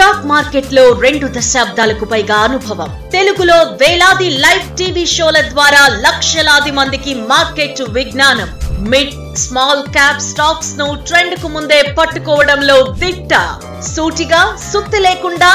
stock market లో రెండు దశాబ్దాలకు పైగా అనుభవం తెలుగులో వేలాది లైవ్ టీవీ షోల ద్వారా లక్షలాది మందికి మార్కెట్ విజ్ఞానం మిడ్ స్మాల్ క్యాప్ స్టాక్స్ ను ట్రెండ్ కు ముందే పట్టుకోవడంలో దిట్ట సూటిగా సుత్తి లేకుండా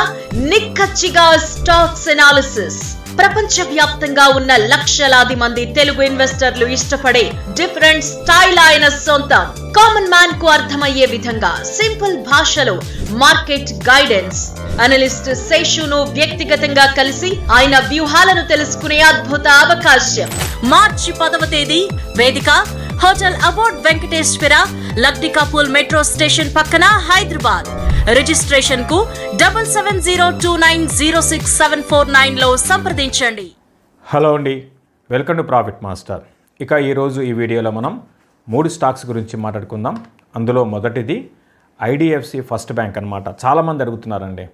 నిక్కచ్చిగా స్టాక్స్ ఎనాలిసిస్ ప్రపంచవ్యాప్తంగా ఉన్న లక్షలాది మంది తెలుగు ఇన్వెస్టర్లు ఇష్టపడే డిఫరెంట్ స్టైల్ అయిన సొంతం కామన్ మ్యాన్ కు అర్థమయ్యే విధంగా సింపుల్ భాషలో మార్కెట్ గైడెన్స్ అనలిస్ట్ శేషును వ్యక్తిగతంగా కలిసి ఆయన వ్యూహాలను తెలుసుకునే అద్భుత అవకాశం మార్చి పదవ తేదీ వేదిక hotel award Venkateshwara Lakdikapul metro station పక్కన హైదరాబాద్ రిజిస్ట్రేషన్ కు double seven zero two nine zero six seven four నైన్లో సంప్రదించండి హలో అండి వెల్కమ్ టు ప్రాఫిట్ మాస్టర్ ఇక ఈరోజు ఈ వీడియోలో మనం మూడు స్టాక్స్ గురించి మాట్లాడుకుందాం అందులో మొదటిది ఐడిఎఫ్సి ఫస్ట్ బ్యాంక్ అనమాట చాలామంది అడుగుతున్నారండి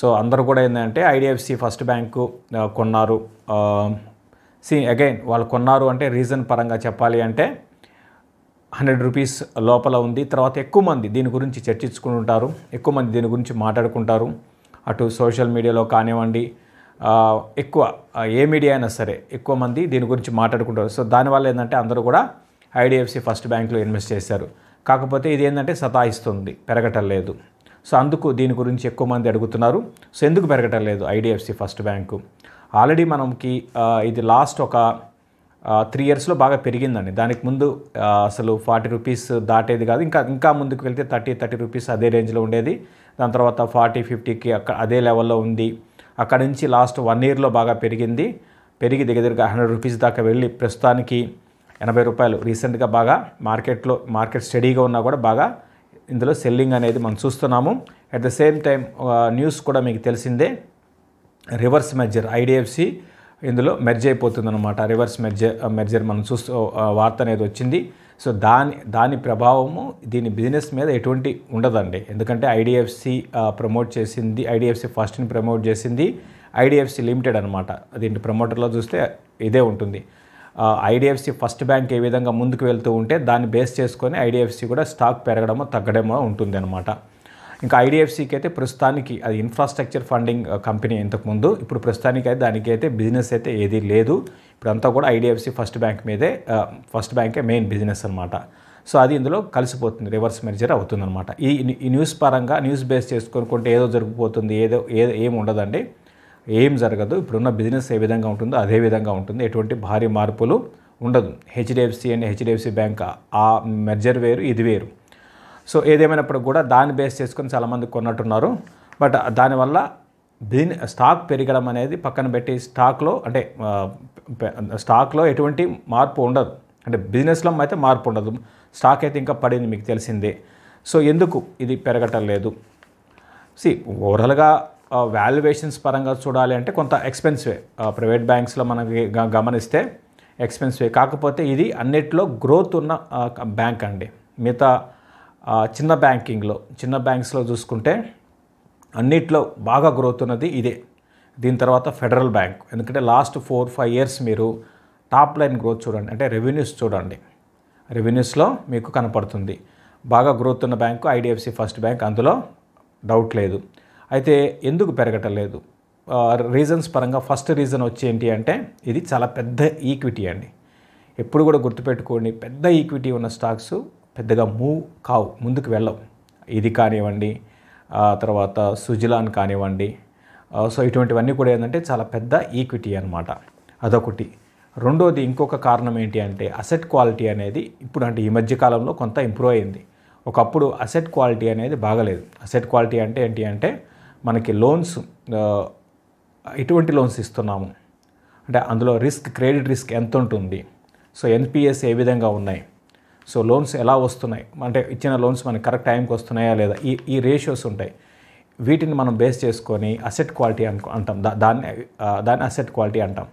సో అందరూ కూడా ఏంటంటే ఐడిఎఫ్సి ఫస్ట్ బ్యాంకు కొన్నారు సి అగైన్ వాళ్ళు కొన్నారు అంటే రీజన్ పరంగా చెప్పాలి అంటే హండ్రెడ్ రూపీస్ లోపల ఉంది తర్వాత ఎక్కువ మంది దీని గురించి చర్చించుకుంటుంటారు ఎక్కువ మంది దీని గురించి మాట్లాడుకుంటారు అటు సోషల్ మీడియాలో కానివ్వండి ఎక్కువ ఏ మీడియా అయినా సరే ఎక్కువ మంది దీని గురించి మాట్లాడుకుంటారు సో దానివల్ల ఏంటంటే అందరూ కూడా ఐడిఎఫ్సి ఫస్ట్ బ్యాంక్లో ఇన్వెస్ట్ చేశారు కాకపోతే ఇది ఏంటంటే సతాయిస్తుంది పెరగటం లేదు సో అందుకు దీని గురించి ఎక్కువ మంది అడుగుతున్నారు సో ఎందుకు పెరగటం లేదు ఐడిఎఫ్సి ఫస్ట్ బ్యాంకు ఆల్రెడీ మనంకి ఇది లాస్ట్ ఒక త్రీ ఇయర్స్లో బాగా పెరిగిందండి దానికి ముందు అసలు ఫార్టీ రూపీస్ దాటేది కాదు ఇంకా ఇంకా ముందుకు వెళ్తే థర్టీ థర్టీ రూపీస్ అదే రేంజ్లో ఉండేది దాని తర్వాత ఫార్టీ ఫిఫ్టీకి అక్కడ అదే లెవెల్లో ఉంది అక్కడ నుంచి లాస్ట్ వన్ ఇయర్లో బాగా పెరిగింది పెరిగి దగ్గర దగ్గర హండ్రెడ్ రూపీస్ దాకా వెళ్ళి ప్రస్తుతానికి ఎనభై రూపాయలు రీసెంట్గా బాగా మార్కెట్లో మార్కెట్ స్టడీగా ఉన్నా కూడా బాగా ఇందులో సెల్లింగ్ అనేది మనం చూస్తున్నాము at the same time news కూడా మీకు తెలిసిందే రివర్స్ మెజర్ ఐడిఎఫ్సి ఇందులో మెర్జ్ అనమాట రివర్స్ మెర్జర్ మెర్జర్ మనం చూస్తూ వార్త అనేది వచ్చింది సో దాని దాని ప్రభావము దీని బిజినెస్ మీద ఎటువంటి ఉండదండి ఎందుకంటే ఐడిఎఫ్సి ప్రమోట్ చేసింది ఐడిఎఫ్సి ఫస్ట్ని ప్రమోట్ చేసింది ఐడిఎఫ్సి లిమిటెడ్ అనమాట దీని ప్రమోటర్లో చూస్తే ఇదే ఉంటుంది ఐడిఎఫ్సి ఫస్ట్ బ్యాంక్ ఏ విధంగా ముందుకు వెళ్తూ ఉంటే దాన్ని బేస్ చేసుకొని ఐడిఎఫ్సి కూడా స్టాక్ పెరగడమో తగ్గడమో ఉంటుంది అనమాట ఇంకా ఐడిఎఫ్సికి అయితే ప్రస్తుతానికి అది ఇన్ఫ్రాస్ట్రక్చర్ ఫండింగ్ కంపెనీ ఇంతకుముందు ఇప్పుడు ప్రస్తుతానికి అయితే దానికి అయితే బిజినెస్ అయితే ఏది లేదు ఇప్పుడంతా కూడా ఐడిఎఫ్సి ఫస్ట్ బ్యాంక్ మీదే ఫస్ట్ బ్యాంకే మెయిన్ బిజినెస్ అనమాట సో అది ఇందులో కలిసిపోతుంది రివర్స్ మెర్జర్ అవుతుందన్నమాట ఈ ఈ న్యూస్ పరంగా న్యూస్ బేస్ కొంటే ఏదో జరిగిపోతుంది ఏదో ఏదో ఏం ఉండదండి ఏం జరగదు ఇప్పుడున్న బిజినెస్ ఏ విధంగా ఉంటుందో అదే విధంగా ఉంటుంది ఎటువంటి భారీ మార్పులు ఉండదు హెచ్డిఎఫ్సి అండ్ హెచ్డిఎఫ్సి బ్యాంక్ ఆ మెర్జర్ వేరు ఇది వేరు సో ఏదేమైనప్పుడు కూడా దాన్ని బేస్ చేసుకొని చాలామంది కొన్నట్టున్నారు బట్ దానివల్ల దీని స్టాక్ పెరగడం అనేది పక్కన పెట్టి స్టాక్లో అంటే స్టాక్లో ఎటువంటి మార్పు ఉండదు అంటే బిజినెస్లో అయితే మార్పు ఉండదు స్టాక్ అయితే ఇంకా పడింది మీకు తెలిసిందే సో ఎందుకు ఇది పెరగటం లేదు సి ఓవరాల్గా వాల్యుయేషన్స్ పరంగా చూడాలి అంటే కొంత ఎక్స్పెన్సివే ప్రైవేట్ బ్యాంక్స్లో మనకి గమనిస్తే ఎక్స్పెన్సివే కాకపోతే ఇది అన్నిట్లో గ్రోత్ ఉన్న బ్యాంక్ అండి మిగతా చిన్న బ్యాంకింగ్లో చిన్న బ్యాంక్స్లో చూసుకుంటే అన్నిట్లో బాగా గ్రోత్ ఉన్నది ఇదే దీని తర్వాత ఫెడరల్ బ్యాంక్ ఎందుకంటే లాస్ట్ ఫోర్ ఫైవ్ ఇయర్స్ మీరు టాప్ లైన్ గ్రోత్ చూడండి అంటే రెవెన్యూస్ చూడండి రెవెన్యూస్లో మీకు కనపడుతుంది బాగా గ్రోత్ ఉన్న బ్యాంకు ఐడిఎఫ్సి ఫస్ట్ బ్యాంక్ అందులో డౌట్ లేదు అయితే ఎందుకు పెరగటలేదు రీజన్స్ పరంగా ఫస్ట్ రీజన్ వచ్చి ఏంటి అంటే ఇది చాలా పెద్ద ఈక్విటీ అండి ఎప్పుడు కూడా గుర్తుపెట్టుకోండి పెద్ద ఈక్విటీ ఉన్న స్టాక్స్ పెద్దగా మూవ్ కావు ముందుకు వెళ్ళవు ఇది కానివ్వండి తర్వాత సుజిలాన్ కానివ్వండి సో ఇటువంటివన్నీ కూడా ఏంటంటే చాలా పెద్ద ఈక్విటీ అనమాట అదొకటి రెండోది ఇంకొక కారణం ఏంటి అంటే అసెట్ క్వాలిటీ అనేది ఇప్పుడు అంటే ఈ మధ్య కాలంలో కొంత ఇంప్రూవ్ అయింది ఒకప్పుడు అసెట్ క్వాలిటీ అనేది బాగలేదు అసెట్ క్వాలిటీ అంటే ఏంటి అంటే మనకి లోన్స్ ఎటువంటి లోన్స్ ఇస్తున్నాము అంటే అందులో రిస్క్ క్రెడిట్ రిస్క్ ఎంత ఉంటుంది సో ఎన్పిఎస్ ఏ విధంగా ఉన్నాయి సో లోన్స్ ఎలా వస్తున్నాయి అంటే ఇచ్చిన లోన్స్ మనకి కరెక్ట్ టైంకి వస్తున్నాయా లేదా ఈ ఈ రేషియోస్ ఉంటాయి వీటిని మనం బేస్ చేసుకొని అసెట్ క్వాలిటీ అనుకో అంటాం దా దాన్ని దాన్ని అసెట్ క్వాలిటీ అంటాం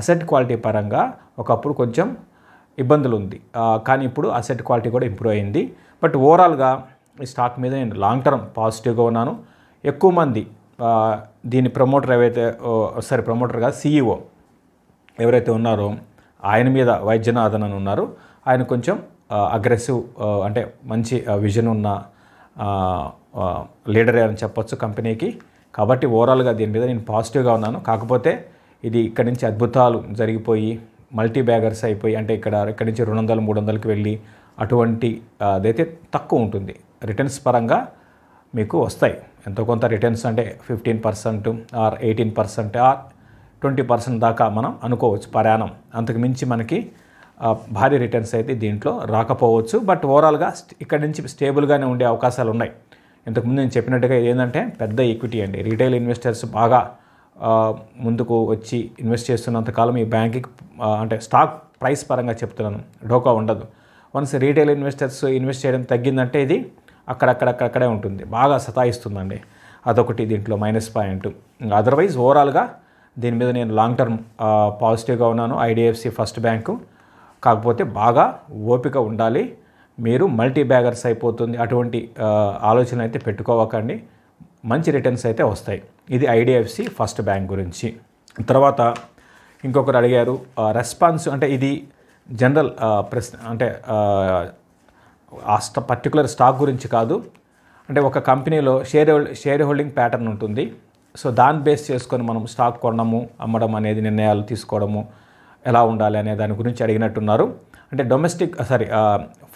అసెట్ క్వాలిటీ పరంగా ఒకప్పుడు కొంచెం ఇబ్బందులు ఉంది కానీ ఇప్పుడు అసెట్ క్వాలిటీ కూడా ఇంప్రూవ్ అయింది బట్ ఓవరాల్గా ఈ స్టాక్ మీద నేను లాంగ్ టర్మ్ పాజిటివ్గా ఉన్నాను ఎక్కువ మంది దీని ప్రమోటర్ ఏవైతే సారీ ప్రమోటర్గా సీఈఓ ఎవరైతే ఉన్నారో ఆయన మీద వైద్యనాథన్ అని ఉన్నారు ఆయన కొంచెం అగ్రెసివ్ అంటే మంచి విజన్ ఉన్న లీడర్ అని చెప్పొచ్చు కంపెనీకి కాబట్టి ఓవరాల్గా దీని మీద నేను పాజిటివ్గా ఉన్నాను కాకపోతే ఇది ఇక్కడ నుంచి అద్భుతాలు జరిగిపోయి మల్టీ బ్యాగర్స్ అయిపోయి అంటే ఇక్కడ ఇక్కడ నుంచి రెండు వందలు మూడు వందలకి వెళ్ళి అటువంటి అదైతే తక్కువ ఉంటుంది రిటర్న్స్ పరంగా మీకు వస్తాయి ఎంతో కొంత రిటర్న్స్ అంటే fifteen percent or eighteen percent or twenty percent దాకా మనం అనుకోవచ్చు ప్రయాణం అంతకు మించి మనకి భారీ రిటర్న్స్ అయితే దీంట్లో రాకపోవచ్చు బట్ ఓవరాల్గా ఇక్కడ నుంచి స్టేబుల్గానే ఉండే అవకాశాలు ఉన్నాయి ఇంతకుముందు నేను చెప్పినట్టుగా ఏంటంటే పెద్ద ఈక్విటీ అండి రీటైల్ ఇన్వెస్టర్స్ బాగా ముందుకు వచ్చి ఇన్వెస్ట్ చేస్తున్నంతకాలం ఈ బ్యాంక్కి అంటే స్టాక్ ప్రైస్ పరంగా చెప్తున్నాను ఢోకా ఉండదు వన్స్ రీటైల్ ఇన్వెస్టర్స్ ఇన్వెస్ట్ చేయడం తగ్గిందంటే ఇది అక్కడక్కడక్కడక్కడే ఉంటుంది బాగా సతాయిస్తుందండి అదొకటి దీంట్లో మైనస్ పాయింట్ అదర్వైజ్ ఓవరాల్గా దీని మీద నేను లాంగ్ టర్మ్ పాజిటివ్గా ఉన్నాను ఐడిఎఫ్సి ఫస్ట్ బ్యాంకు కాకపోతే బాగా ఓపిక ఉండాలి మీరు మల్టీ బ్యాగర్స్ అయిపోతుంది అటువంటి ఆలోచన అయితే పెట్టుకోవకండి మంచి రిటర్న్స్ అయితే వస్తాయి ఇది ఐడిఎఫ్సి ఫస్ట్ బ్యాంక్ గురించి తర్వాత ఇంకొకరు అడిగారు రెస్పాన్స్ అంటే ఇది జనరల్ ప్రశ్న అంటే ఆ పర్టికులర్ స్టాక్ గురించి కాదు అంటే ఒక కంపెనీలో షేర్ షేర్ హోల్డింగ్ ప్యాటర్న్ ఉంటుంది సో దాన్ని బేస్ చేసుకొని మనం స్టాక్ కొనడము అమ్మడం అనేది నిర్ణయాలు తీసుకోవడము ఎలా ఉండాలి అనే దాని గురించి అడిగినట్టున్నారు అంటే డొమెస్టిక్ సారీ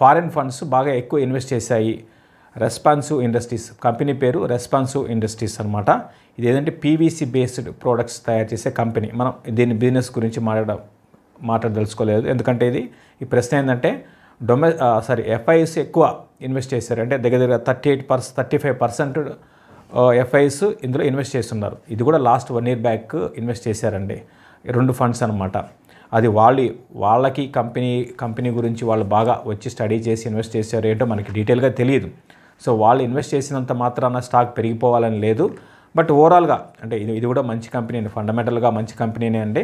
ఫారిన్ ఫండ్స్ బాగా ఎక్కువ ఇన్వెస్ట్ చేశాయి రెస్పాన్సివ్ ఇండస్ట్రీస్ కంపెనీ పేరు రెస్పాన్సివ్ ఇండస్ట్రీస్ అనమాట ఇది ఏదంటే పీవీసీ బేస్డ్ ప్రోడక్ట్స్ తయారు చేసే కంపెనీ మనం దీని బిజినెస్ గురించి మాట్లాడ మాట్లాడదలుచుకోలేదు ఎందుకంటే ఇది ఈ ప్రశ్న ఏంటంటే డొమె సారీ ఎఫ్ఐఎస్ ఎక్కువ ఇన్వెస్ట్ చేశారు అంటే దగ్గర దగ్గర thirty eight percent thirty five percent FIs ఇందులో ఇన్వెస్ట్ చేస్తున్నారు ఇది కూడా last one year back invest చేశారండి రెండు ఫండ్స్ అనమాట అది వాళ్ళు వాళ్ళకి కంపెనీ కంపెనీ గురించి వాళ్ళు బాగా వచ్చి స్టడీ చేసి ఇన్వెస్ట్ చేశారు ఏంటో మనకి డీటెయిల్గా తెలియదు సో వాళ్ళు ఇన్వెస్ట్ చేసినంత మాత్రాన స్టాక్ పెరిగిపోవాలని లేదు బట్ ఓవరాల్గా అంటే ఇది ఇది కూడా మంచి కంపెనీ అండి ఫండమెంటల్గా మంచి కంపెనీనే అండి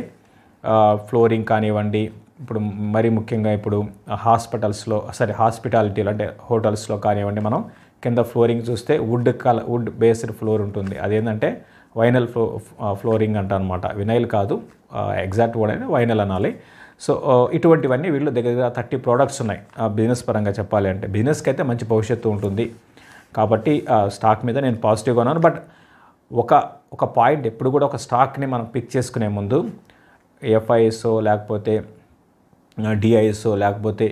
ఫ్లోరింగ్ కానివ్వండి ఇప్పుడు మరీ ముఖ్యంగా ఇప్పుడు హాస్పిటల్స్లో సారీ హాస్పిటాలిటీ అంటే హోటల్స్లో కానివ్వండి మనం కింద ఫ్లోరింగ్ చూస్తే వుడ్ కల వుడ్ బేస్డ్ ఫ్లోర్ ఉంటుంది అదేంటంటే వైనల్ ఫ్లో ఫ్లోరింగ్ అంట అనమాట వినైల్ కాదు ఎగ్జాక్ట్ వర్డ్ అనేది వైనల్ అనాలి సో ఇటువంటివన్నీ వీళ్ళు దగ్గర దగ్గర థర్టీ ప్రోడక్ట్స్ ఉన్నాయి బిజినెస్ పరంగా చెప్పాలి అంటే బిజినెస్కి అయితే మంచి భవిష్యత్తు ఉంటుంది కాబట్టి స్టాక్ మీద నేను పాజిటివ్గా ఉన్నాను బట్ ఒక ఒక పాయింట్ ఎప్పుడు కూడా ఒక స్టాక్ని మనం పిక్ చేసుకునే ముందు ఎఫ్ఐఎస్ఓ లేకపోతే డిఐఎస్ఓ లేకపోతే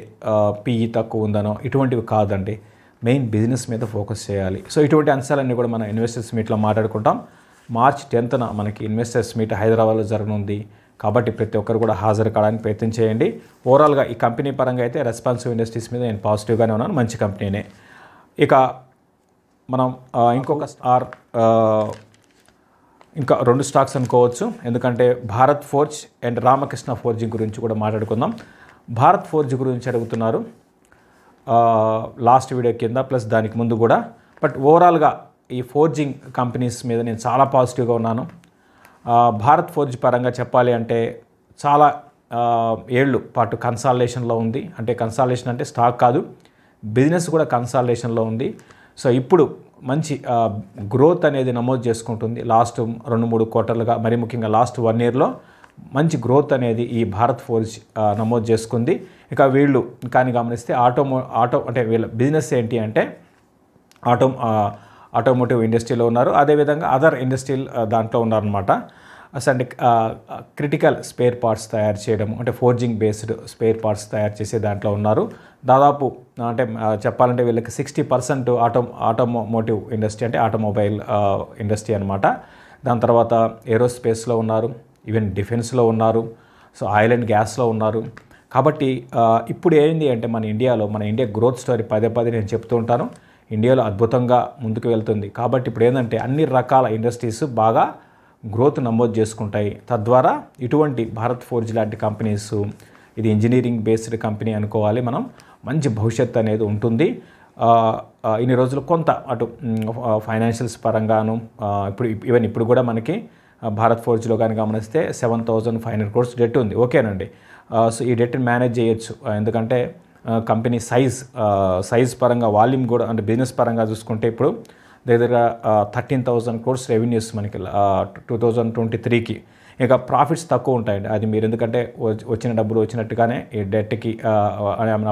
పిఈ తక్కువ ఉందనో ఇటువంటివి కాదండి మెయిన్ బిజినెస్ మీద ఫోకస్ చేయాలి సో ఇటువంటి అంశాలన్నీ కూడా మనం ఇన్వెస్టర్స్ మీట్లో మాట్లాడుకుంటాం మార్చ్ టెన్త్న మనకి ఇన్వెస్టర్స్ మీట్ హైదరాబాద్లో జరగనుంది కాబట్టి ప్రతి ఒక్కరు కూడా హాజరు కావడానికి ప్రయత్నం చేయండి ఓవరాల్గా ఈ కంపెనీ పరంగా అయితే రెస్పాన్సివ్ ఇండస్ట్రీస్ మీద నేను పాజిటివ్గానే ఉన్నాను మంచి కంపెనీనే ఇక మనం ఇంకొక ఆర్ ఇంకా రెండు స్టాక్స్ అనుకోవచ్చు ఎందుకంటే Bharat forge and Ramakrishna forging గురించి కూడా మాట్లాడుకుందాం భారత్ ఫోర్జ్ గురించి అడుగుతున్నారు లాస్ట్ వీడియో కింద ప్లస్ దానికి ముందు కూడా బట్ ఓవరాల్గా ఈ ఫోర్జింగ్ కంపెనీస్ మీద నేను చాలా పాజిటివ్గా ఉన్నాను భారత్ ఫోర్జ్ పరంగా చెప్పాలి అంటే చాలా ఏళ్ళు పాటు కన్సాలేషన్లో ఉంది అంటే కన్సాలేషన్ అంటే స్టాక్ కాదు బిజినెస్ కూడా కన్సాలేషన్లో ఉంది సో ఇప్పుడు మంచి గ్రోత్ అనేది నమోదు చేసుకుంటుంది లాస్ట్ రెండు మూడు క్వార్టర్లుగా మరి ముఖ్యంగా లాస్ట్ వన్ ఇయర్లో మంచి గ్రోత్ అనేది ఈ భారత్ ఫోర్జ్ నమోదు చేసుకుంది ఇక వీళ్ళు కానీ గమనిస్తే ఆటోమో ఆటో అంటే వీళ్ళ బిజినెస్ ఏంటి అంటే ఆటో ఆటోమోటివ్ ఇండస్ట్రీలో ఉన్నారు అదేవిధంగా అదర్ ఇండస్ట్రీ దాంట్లో ఉన్నారనమాట అంటే క్రిటికల్ స్పేర్ పార్ట్స్ తయారు చేయడం అంటే ఫోర్జింగ్ బేస్డ్ స్పేర్ పార్ట్స్ తయారు చేసే దాంట్లో ఉన్నారు దాదాపు అంటే చెప్పాలంటే వీళ్ళకి sixty percent auto automotive industry అంటే ఆటోమొబైల్ ఇండస్ట్రీ అనమాట దాని తర్వాత ఏరోస్పేస్లో ఉన్నారు ఈవెన్ డిఫెన్స్లో ఉన్నారు సో ఆయిల్ అండ్ గ్యాస్లో ఉన్నారు కాబట్టి ఇప్పుడు ఏంది అంటే మన ఇండియాలో మన ఇండియా గ్రోత్ స్టోరీ పదే పదే నేను చెప్తూ ఉంటాను ఇండియాలో అద్భుతంగా ముందుకు వెళ్తుంది కాబట్టి ఇప్పుడు ఏంటంటే అన్ని రకాల ఇండస్ట్రీస్ బాగా గ్రోత్ నమోదు చేసుకుంటాయి తద్వారా ఇటువంటి భారత్ ఫోర్జ్ లాంటి కంపెనీస్ ఇది ఇంజనీరింగ్ బేస్డ్ కంపెనీ అనుకోవాలి మనం మంచి భవిష్యత్తు అనేది ఉంటుంది ఇన్ని రోజులు కొంత అటు ఫైనాన్షియల్స్ పరంగాను ఇప్పుడు ఈవెన్ ఇప్పుడు కూడా మనకి భారత్ ఫోర్జ్లో కానీ గమనిస్తే seven thousand five hundred crores debt ఉంది ఓకేనండి సో ఈ డెట్ని మేనేజ్ చేయొచ్చు ఎందుకంటే కంపెనీ సైజ్ సైజ్ పరంగా వాల్యూమ్ కూడా అంటే బిజినెస్ పరంగా చూసుకుంటే ఇప్పుడు దగ్గర థర్టీన్ థౌజండ్ క్రోర్స్ రెవెన్యూస్ మనకి టూ థౌజండ్ ట్వంటీ త్రీకి ఇంకా ప్రాఫిట్స్ తక్కువ ఉంటాయండి అది మీరు ఎందుకంటే వచ్చిన డబ్బులు వచ్చినట్టుగానే ఈ డెట్కి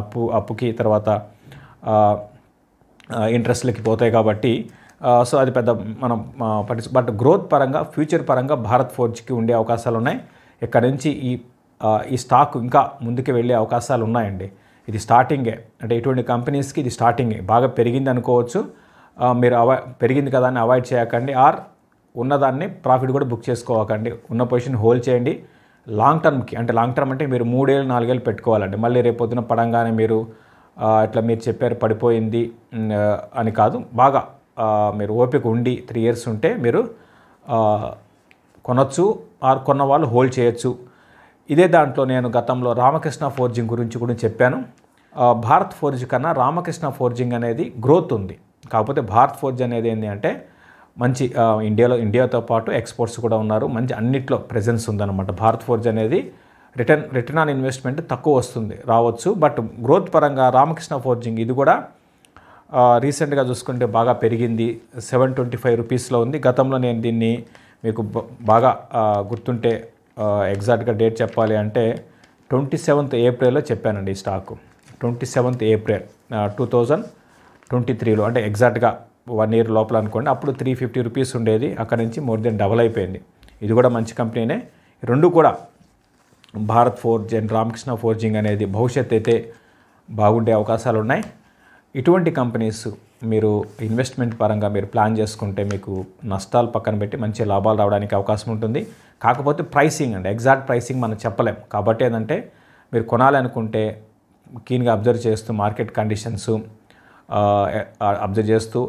అప్పు అప్పుకి తర్వాత ఇంట్రెస్ట్లకి పోతాయి కాబట్టి సో అది పెద్ద మనం పట్టించు బట్ గ్రోత్ పరంగా ఫ్యూచర్ పరంగా భారత్ ఫోర్జ్కి ఉండే అవకాశాలు ఉన్నాయి ఇక్కడ నుంచి ఈ ఈ స్టాక్ ఇంకా ముందుకు వెళ్ళే అవకాశాలు ఉన్నాయండి ఇది స్టార్టింగే అంటే ఇటువంటి కంపెనీస్కి ఇది స్టార్టింగే బాగా పెరిగింది అనుకోవచ్చు మీరు అవా పెరిగింది కదా అని అవాయిడ్ చేయకండి ఆర్ ఉన్నదాన్ని ప్రాఫిట్ కూడా బుక్ చేసుకోవకండి ఉన్న పొజిషన్ హోల్డ్ చేయండి లాంగ్ టర్మ్కి అంటే లాంగ్ టర్మ్ అంటే మీరు మూడేళ్ళు నాలుగేళ్ళు పెట్టుకోవాలండి మళ్ళీ రేపొద్దున పడంగానే మీరు అట్లా మీరు చెప్పారు పడిపోయింది అని కాదు బాగా మీరు ఓపిక ఉండి త్రీ ఇయర్స్ ఉంటే మీరు కొనొచ్చు ఆర్ కొన్న వాళ్ళు హోల్డ్ చేయొచ్చు ఇదే దాంట్లో నేను గతంలో రామకృష్ణ ఫోర్జింగ్ గురించి కూడా చెప్పాను భారత్ ఫోర్జ్ కన్నా రామకృష్ణ ఫోర్జింగ్ అనేది గ్రోత్ ఉంది కాకపోతే భారత్ ఫోర్జ్ అనేది ఏంటి అంటే మంచి ఇండియాలో ఇండియాతో పాటు ఎక్స్పోర్ట్స్ కూడా ఉన్నారు మంచి అన్నిట్లో ప్రెజెన్స్ ఉందన్నమాట భారత్ ఫోర్జ్ అనేది రిటర్న్ రిటర్న్ ఆన్ ఇన్వెస్ట్మెంట్ తక్కువ వస్తుంది రావచ్చు బట్ గ్రోత్ పరంగా రామకృష్ణ ఫోర్జింగ్ ఇది కూడా రీసెంట్గా చూసుకుంటే బాగా పెరిగింది సెవెన్ ట్వంటీ ఫైవ్ రూపీస్లో ఉంది గతంలో నేను దీన్ని మీకు బాగా గుర్తుంటే ఎగ్జాక్ట్గా డేట్ చెప్పాలి అంటే ట్వంటీ సెవెంత్ ఏప్రిల్లో చెప్పానండి ఈ stock twenty seventh April two thousand twenty త్రీలో అంటే ఎగ్జాక్ట్గా వన్ ఇయర్ లోపల అనుకోండి అప్పుడు త్రీ ఫిఫ్టీ రూపీస్ ఉండేది అక్కడ నుంచి మోర్ దెన్ డబల్ అయిపోయింది ఇది కూడా మంచి కంపెనీనే రెండు కూడా Bharat forge and Ramakrishna forging అనేది భవిష్యత్ అయితే బాగుండే అవకాశాలు ఉన్నాయి ఇటువంటి కంపెనీస్ మీరు ఇన్వెస్ట్మెంట్ పరంగా మీరు ప్లాన్ చేసుకుంటే మీకు నష్టాలు పక్కన పెట్టి మంచి లాభాలు రావడానికి అవకాశం ఉంటుంది కాకపోతే ప్రైసింగ్ అండి ఎగ్జాక్ట్ ప్రైసింగ్ మనం చెప్పలేం కాబట్టి ఏంటంటే మీరు కొనాలనుకుంటే కీన్గా అబ్జర్వ్ చేస్తూ మార్కెట్ కండిషన్స్ అబ్జర్వ్ చేస్తూ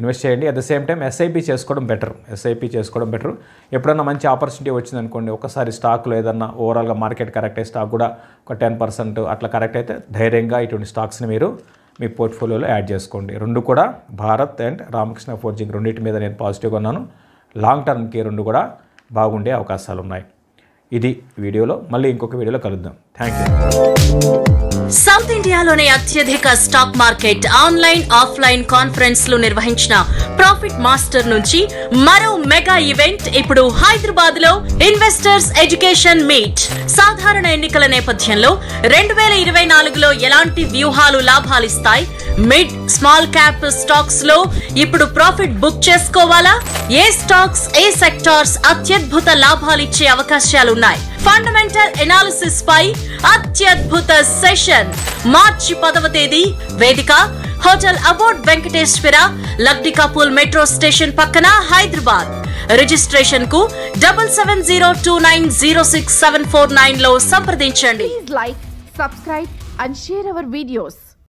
ఇన్వెస్ట్ చేయండి at the same time SIP చేసుకోవడం బెటర్ ఎస్ఐపి చేసుకోవడం బెటర్ ఎప్పుడన్నా మంచి ఆపర్చునిటీ వచ్చిందనుకోండి ఒకసారి స్టాక్లో ఏదన్నా ఓవరాల్గా మార్కెట్ కరెక్ట్ అయ్యే స్టాక్ కూడా ఒక టెన్ పర్సెంట్ అట్లా కరెక్ట్ అయితే ధైర్యంగా ఇటువంటి స్టాక్స్ని మీరు మీ పోర్ట్ఫోలియోలో యాడ్ చేసుకోండి రెండు కూడా భారత్ అండ్ రామకృష్ణ ఫోర్జింగ్ రెండింటి మీద నేను పాజిటివ్గా ఉన్నాను లాంగ్ టర్మ్కి రెండు కూడా బాగుండే అవకాశాలు ఉన్నాయి ఇది వీడియోలో మళ్ళీ ఇంకొక వీడియోలో కలుద్దాం థ్యాంక్ యూ సౌత్ ఇండియాలోనే అత్యధిక stock market online offline conference లు నిర్వహించిన ప్రాఫిట్ మాస్టర్ నుంచి మరో మెగా ఈవెంట్ ఇప్పుడు హైదరాబాద్ లో ఇన్వెస్టర్స్ ఎడ్యుకేషన్ మీట్ సాధారణ ఎన్నికల నేపథ్యంలో రెండు వేల ఇరవై నాలుగులో ఎలాంటి వ్యూహాలు లాభాలిస్తాయి మిడ్ స్మాల్ క్యాప్ స్టాక్స్ లో ఇప్పుడు ప్రాఫిట్ బుక్ చేసుకోవాలా ఏ స్టాక్స్ ఏ సెక్టార్స్ అత్యద్భుత లాభాలు అవకాశాలు అవకాశాలున్నాయి ఫండమెంటల్ ఎనాలిసిస్ పై అత్యద్భుత సెషన్ మార్చి పదవ తేదీ వేదిక hotel aboard Venkateshwara Lakdikapul metro station పక్కన హైదరాబాద్ రిజిస్ట్రేషన్ కు double seven zero two nine zero six seven four nine లో సంప్రదించండి like subscribe and share our videos